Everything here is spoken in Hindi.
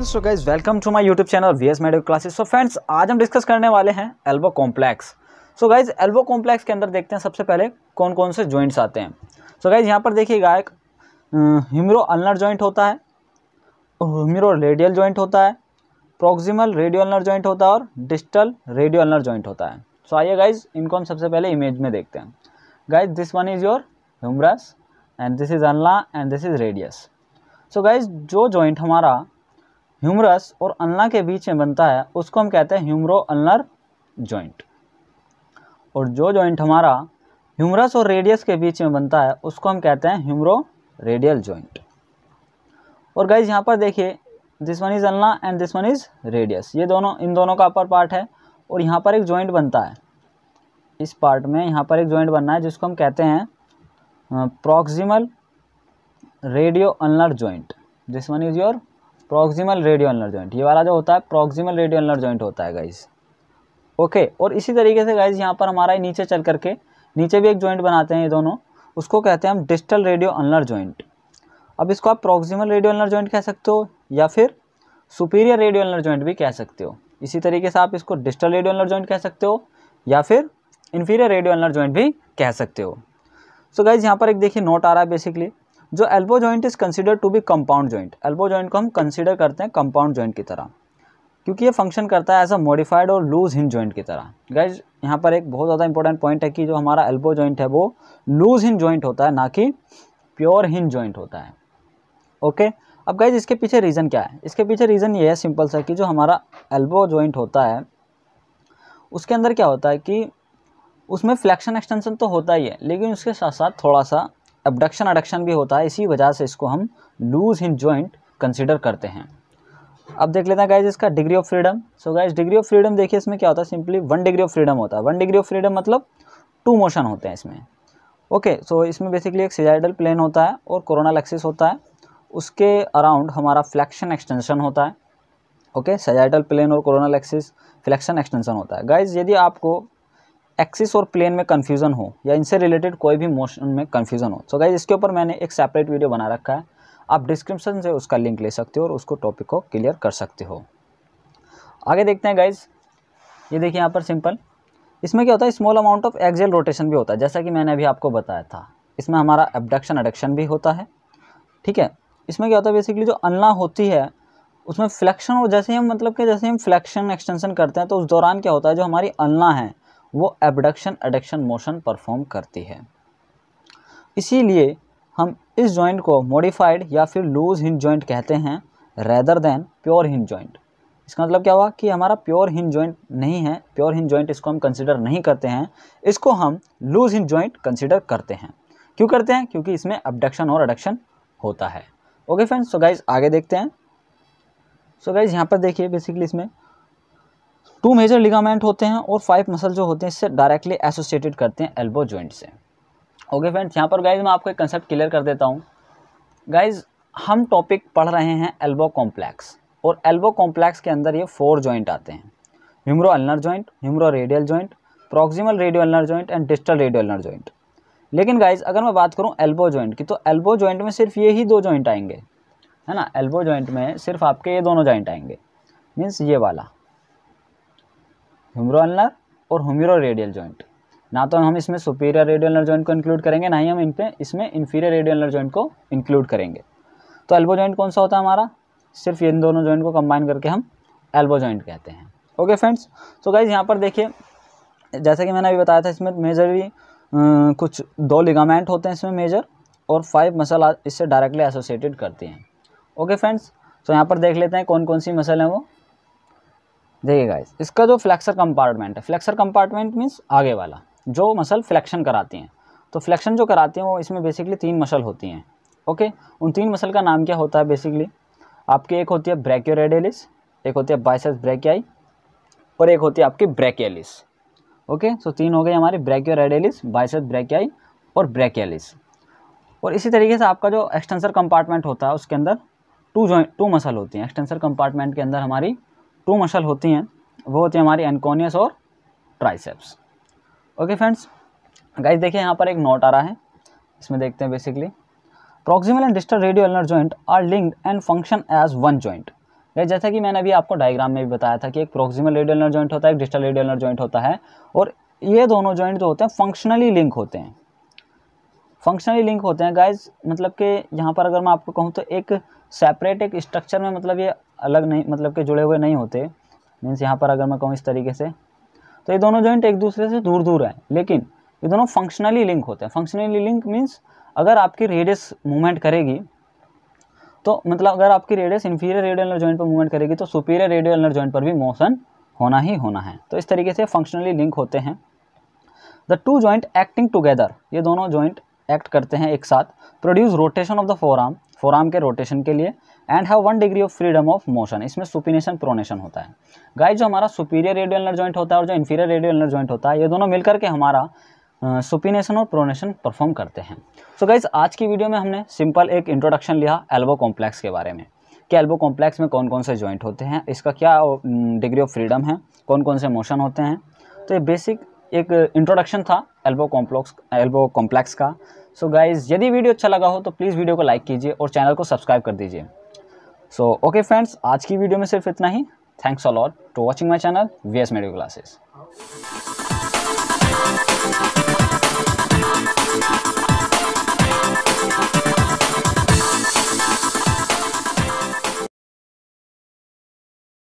friends so guys welcome to my YouTube channel V S medical classes so friends आज हम डिस्कस करने वाले हैं elbow complex so guys elbow complex के अंदर देखते हैं सबसे पहले कौन कौन से जॉइंट्स आते हैं सो गाइज यहाँ पर देखिएगा एक हिमरो अल्नर जॉइंट होता है हिमरो रेडियल जॉइंट होता है प्रोक्सिमल रेडियो अल्नर जॉइंट होता है और डिजिटल रेडियो अल्नर जॉइंट होता है सो आइए गाइज इनको हम सबसे पहले इमेज में देखते हैं guys this one is your humerus and this is ulna and this is radius so guys जो जॉइंट हमारा ह्यूमरस और अल्ला के बीच में बनता है उसको हम कहते हैं ह्यूमरो अल्नर जॉइंट और जो जॉइंट हमारा ह्यूमरस और रेडियस के बीच में बनता है उसको हम कहते हैं ह्यूमरो रेडियल जॉइंट और गाइज यहाँ पर देखिए this one is ulna and this one is radius ये दोनों इन दोनों का अपर पार्ट है और यहाँ पर एक जॉइंट बनता है इस पार्ट में यहाँ पर एक जॉइंट बनना है जिसको हम कहते हैं proximal radio ulnar joint this one is your proximal radio ulnar joint ये वाला जो होता है प्रोक्सिमल रेडियो अनर जॉइंट होता है गाइज ओके और इसी तरीके से गाइज यहाँ पर हमारा नीचे चल करके नीचे भी एक जॉइंट बनाते हैं ये दोनों उसको कहते हैं हम डिस्टल रेडियो अनर जॉइंट अब इसको आप प्रोक्सिमल रेडियो अनर जॉइंट कह सकते हो या फिर सुपीरियर रेडियो अनलर जॉइंट भी कह सकते हो इसी तरीके से आप इसको डिस्टल रेडियो अनलर जॉइंट कह सकते हो या फिर इन्फीरियर रेडियो अनलर जॉइंट भी कह सकते हो सो गाइज यहाँ पर एक देखिए नोट आ रहा है बेसिकली जो elbow joint is consider to be compound joint elbow joint को हम कंसिडर करते हैं कंपाउंड जॉइंट की तरह क्योंकि ये फंक्शन करता है एज अ मॉडिफाइड और लूज हिंज जॉइंट की तरह गाइज यहाँ पर एक बहुत ज़्यादा इंपॉर्टेंट पॉइंट है कि जो हमारा एल्बो जॉइंट है वो लूज हिंज जॉइंट होता है ना कि प्योर हिंज जॉइंट होता है ओके अब गाइज इसके पीछे रीज़न क्या है इसके पीछे रीज़न ये है सिंपल सा कि जो हमारा एल्बो जॉइंट होता है उसके अंदर क्या होता है कि उसमें फ्लैक्शन एक्सटेंशन तो होता ही है लेकिन उसके साथ साथ थोड़ा सा अबडक्शन अडक्शन भी होता है इसी वजह से इसको हम लूज हिंज जॉइंट कंसिडर करते हैं अब देख लेते हैं गाइज इसका degree of freedom so guys degree of freedom देखिए इसमें क्या होता है simply one degree of freedom होता है वन डिग्री ऑफ फ्रीडम मतलब टू मोशन होते हैं इसमें ओके okay, सो so इसमें बेसिकली एक सिजाइडल प्लेन होता है और कोरोना लेक्सिस होता है उसके अराउंड हमारा फ्लैक्शन एक्सटेंशन होता है ओके सजाइटल प्लेन और कोरोना लेक्सिस फ्लैक्शन एक्सटेंशन होता है गाइज यदि आपको एक्सिस और प्लेन में कन्फ्यूजन हो या इनसे रिलेटेड कोई भी मोशन में कन्फ्यूजन हो सो गाइज इसके ऊपर मैंने एक सेपरेट वीडियो बना रखा है आप डिस्क्रिप्शन से उसका लिंक ले सकते हो और उसको टॉपिक को क्लियर कर सकते हो आगे देखते हैं गाइज ये देखिए यहाँ पर सिंपल इसमें क्या होता है small amount of axial rotation भी होता है जैसा कि मैंने अभी आपको बताया था इसमें हमारा एबडक्शन अडक्शन भी होता है ठीक है इसमें क्या होता है बेसिकली जो अनला होती है उसमें फ्लैक्शन और जैसे हम मतलब कि जैसे हम फ्लैक्शन एक्सटेंशन करते हैं तो उस दौरान क्या होता है जो हमारी अनला है वो एबडक्शन एडक्शन मोशन परफॉर्म करती है इसीलिए हम इस जॉइंट को मॉडिफाइड या फिर लूज हिंज जॉइंट कहते हैं rather than pure hinge joint इसका मतलब क्या हुआ कि हमारा प्योर हिंज जॉइंट नहीं है प्योर हिंज जॉइंट इसको हम कंसिडर नहीं करते हैं इसको हम लूज हिंज जॉइंट कंसिडर करते हैं क्यों करते हैं क्योंकि इसमें अबडक्शन और अडक्शन होता है ओके फ्रेंड्स सो गाइज आगे देखते हैं सो गाइज यहाँ पर देखिए बेसिकली इसमें टू मेजर लिगामेंट होते हैं और फाइव मसल जो होते हैं इससे डायरेक्टली एसोसिएटेड करते हैं एल्बो जॉइंट से ओके फ्रेंड्स यहाँ पर गाइज मैं आपको एक कंसेप्ट क्लियर कर देता हूँ गाइज हम टॉपिक पढ़ रहे हैं एल्बो कॉम्प्लेक्स और एल्बो कॉम्प्लेक्स के अंदर ये फोर जॉइंट आते हैं humero ulnar joint humero radial joint proximal radio ulnar joint and distal radio ulnar joint लेकिन गाइज अगर मैं बात करूँ एल्बो जॉइंट की तो एल्बो जॉइंट में सिर्फ ये ही दो जॉइंट आएंगे है ना एल्बो जॉइंट में सिर्फ आपके ये दोनों जॉइंट आएंगे मीन्स ये वाला ह्यूमरो और ह्यूमरो रेडियल जॉइंट ना तो हम इसमें सुपीरियर रेडियल नर जॉइंट को इंक्लूड करेंगे ना ही हम इन पे इसमें इन्फीरियर रेडियल नर जॉइंट को इंक्लूड करेंगे तो एल्बो जॉइंट कौन सा होता है हमारा सिर्फ इन दोनों जॉइंट को कंबाइन करके हम एल्बो जॉइंट कहते हैं ओके फ्रेंड्स तो गाइज यहाँ पर देखिए जैसा कि मैंने अभी बताया था इसमें मेजरली कुछ दो लिगामेंट होते हैं इसमें मेजर और फाइव मसल इससे डायरेक्टली एसोसिएटेड करती हैं ओके फ्रेंड्स तो यहाँ पर देख लेते हैं कौन कौन सी मसल हैं वो देखिए गाइस इसका जो फ्लैक्सर कंपार्टमेंट है फ्लैक्सर कंपार्टमेंट मीन्स आगे वाला जो मसल फ्लैक्शन कराती हैं तो फ्लैक्शन जो कराती हैं वो इसमें बेसिकली तीन मसल होती हैं ओके उन तीन मसल का नाम क्या होता है बेसिकली आपकी एक होती है ब्रैक्योरेडेलिस एक होती है बाइसेस ब्रैकियाई और एक होती है आपकी ब्रैकेलिस ओके सो तीन हो गए हमारी ब्रैक्योरेडेलिस बाइसेस ब्रैकियाई और ब्रैकेलिस और इसी तरीके से आपका जो एक्सटेंसर कंपार्टमेंट होता है उसके अंदर टू जॉइंट टू मसल होती हैं एक्सटेंसर कंपार्टमेंट के अंदर हमारी टू मसल होती हैं वो होती है हमारी एनकोनियस और ट्राइसेप्स ओके फ्रेंड्स गाइस देखिए यहाँ पर एक नोट आ रहा है इसमें देखते हैं basically proximal and distal radio ulnar joint are linked and function as one joint guys जैसा कि मैंने अभी आपको डायग्राम में भी बताया था कि एक प्रोक्सिमल रेडियो नर्व जॉइंट होता है एक डिस्टल रेडियो नर्व जॉइंट होता है और ये दोनों जॉइंट जो होते हैं फंक्शनली लिंक होते हैं फंक्शनली लिंक होते हैं गाइज मतलब कि यहाँ पर अगर मैं आपको कहूँ तो एक सेपरेट एक स्ट्रक्चर में मतलब ये अलग नहीं मतलब के जुड़े हुए नहीं होते मीन्स यहाँ पर अगर मैं कहूँ इस तरीके से तो ये दोनों जॉइंट एक दूसरे से दूर दूर हैं लेकिन ये दोनों फंक्शनली लिंक होते हैं फंक्शनली लिंक मीन्स अगर आपकी रेडियस मूवमेंट करेगी तो मतलब अगर आपकी रेडियस इन्फीरियर रेडियल जॉइंट पर मूवमेंट करेगी तो सुपीरियर रेडियल जॉइंट पर भी मोशन होना ही होना है तो इस तरीके से फंक्शनली लिंक होते हैं the two joint acting together ये दोनों जॉइंट एक्ट करते हैं एक साथ produce rotation of the forearm forearm के रोटेशन के लिए and have one degree of freedom of motion इसमें सुपिनेशन प्रोनेशन होता है गाइस जो हमारा सुपीरियर रेडियो एनर जॉइंट होता है और जो इन्फीरियर रेडियो एनर जॉइंट होता है ये दोनों मिलकर के हमारा सुपिनेशन और प्रोनेशन परफॉर्म करते हैं सो so गाइज आज की वीडियो में हमने सिंपल एक इंट्रोडक्शन लिया एल्बो कॉम्प्लेक्स के बारे में कि एल्बो कॉम्प्लेक्स में कौन कौन से जॉइंट होते हैं इसका क्या डिग्री ऑफ फ्रीडम है कौन कौन से मोशन होते हैं तो ये बेसिक एक इंट्रोडक्शन था एल्बो कॉम्प्लॉक्स एल्बो कॉम्प्लेक्स का सो so गाइज यदि वीडियो अच्छा लगा हो तो प्लीज़ वीडियो को लाइक कीजिए और चैनल को सब्सक्राइब कर दीजिए सो ओके फ्रेंड्स आज की वीडियो में सिर्फ इतना ही thanks a lot to watching my channel V S medical classes